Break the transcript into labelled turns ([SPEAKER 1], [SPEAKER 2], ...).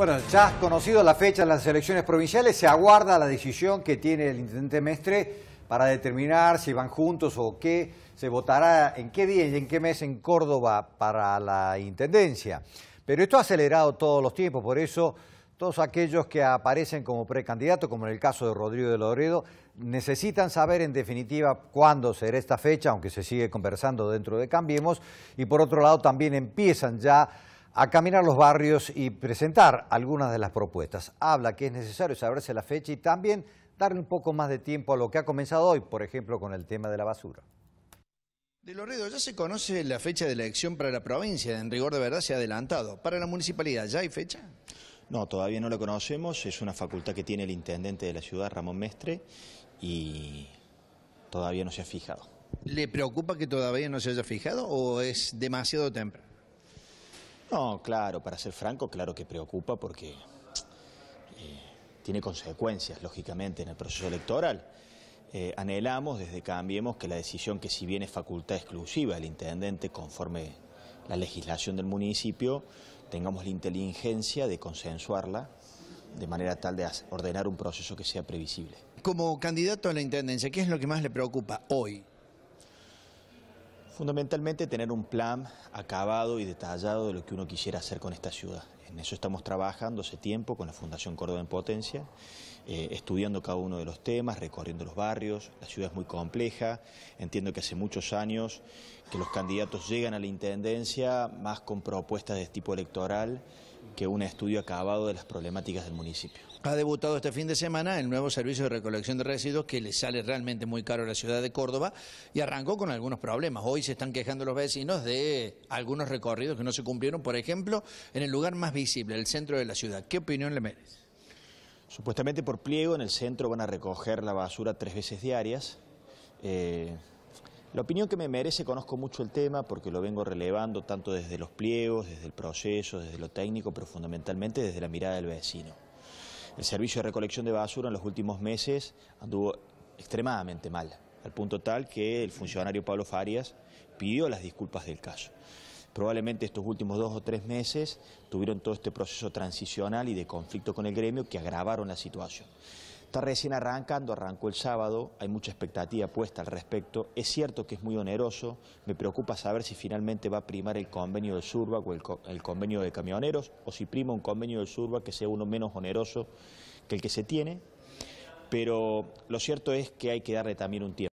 [SPEAKER 1] Bueno, ya conocido la fecha de las elecciones provinciales, se aguarda la decisión que tiene el intendente Mestre para determinar si van juntos o qué, se votará en qué día y en qué mes en Córdoba para la intendencia. Pero esto ha acelerado todos los tiempos, por eso todos aquellos que aparecen como precandidatos, como en el caso de Rodrigo de Loredo, necesitan saber en definitiva cuándo será esta fecha, aunque se sigue conversando dentro de Cambiemos, y por otro lado también empiezan ya a caminar los barrios y presentar algunas de las propuestas. Habla que es necesario saberse la fecha y también darle un poco más de tiempo a lo que ha comenzado hoy, por ejemplo, con el tema de la basura.
[SPEAKER 2] De Loredo ya se conoce la fecha de la elección para la
[SPEAKER 3] provincia, en rigor de verdad se ha adelantado. ¿Para la municipalidad ya hay fecha? No, todavía no la conocemos, es una facultad que tiene el intendente de la ciudad, Ramón Mestre, y todavía no se ha fijado. ¿Le preocupa que todavía no se haya fijado o es demasiado temprano? No, claro, para ser franco, claro que preocupa porque eh, tiene consecuencias, lógicamente, en el proceso electoral. Eh, anhelamos desde Cambiemos que la decisión que si bien es facultad exclusiva del intendente conforme la legislación del municipio, tengamos la inteligencia de consensuarla de manera tal de ordenar un proceso que sea previsible. Como candidato a la intendencia, ¿qué es lo que más le preocupa hoy? Fundamentalmente tener un plan acabado y detallado de lo que uno quisiera hacer con esta ciudad. En eso estamos trabajando hace tiempo con la Fundación Córdoba en Potencia, eh, estudiando cada uno de los temas, recorriendo los barrios. La ciudad es muy compleja. Entiendo que hace muchos años que los candidatos llegan a la Intendencia más con propuestas de tipo electoral que un estudio acabado de las problemáticas del municipio. Ha debutado este fin de semana el nuevo servicio de recolección de residuos que le sale realmente muy caro
[SPEAKER 2] a la ciudad de Córdoba y arrancó con algunos problemas. Hoy se están quejando los vecinos de algunos
[SPEAKER 3] recorridos que no se cumplieron, por ejemplo, en el lugar más visible, el centro de la ciudad. ¿Qué opinión le merece? Supuestamente por pliego en el centro van a recoger la basura tres veces diarias. Eh, la opinión que me merece, conozco mucho el tema porque lo vengo relevando tanto desde los pliegos, desde el proceso, desde lo técnico, pero fundamentalmente desde la mirada del vecino. El servicio de recolección de basura en los últimos meses anduvo extremadamente mal, al punto tal que el funcionario Pablo Farias pidió las disculpas del caso. Probablemente estos últimos dos o tres meses tuvieron todo este proceso transicional y de conflicto con el gremio que agravaron la situación. Está recién arrancando, arrancó el sábado, hay mucha expectativa puesta al respecto. Es cierto que es muy oneroso, me preocupa saber si finalmente va a primar el convenio del Surba o el, convenio de camioneros, o si prima un convenio del Surba que sea uno menos oneroso que el que se tiene, pero lo cierto es que hay que darle también un tiempo.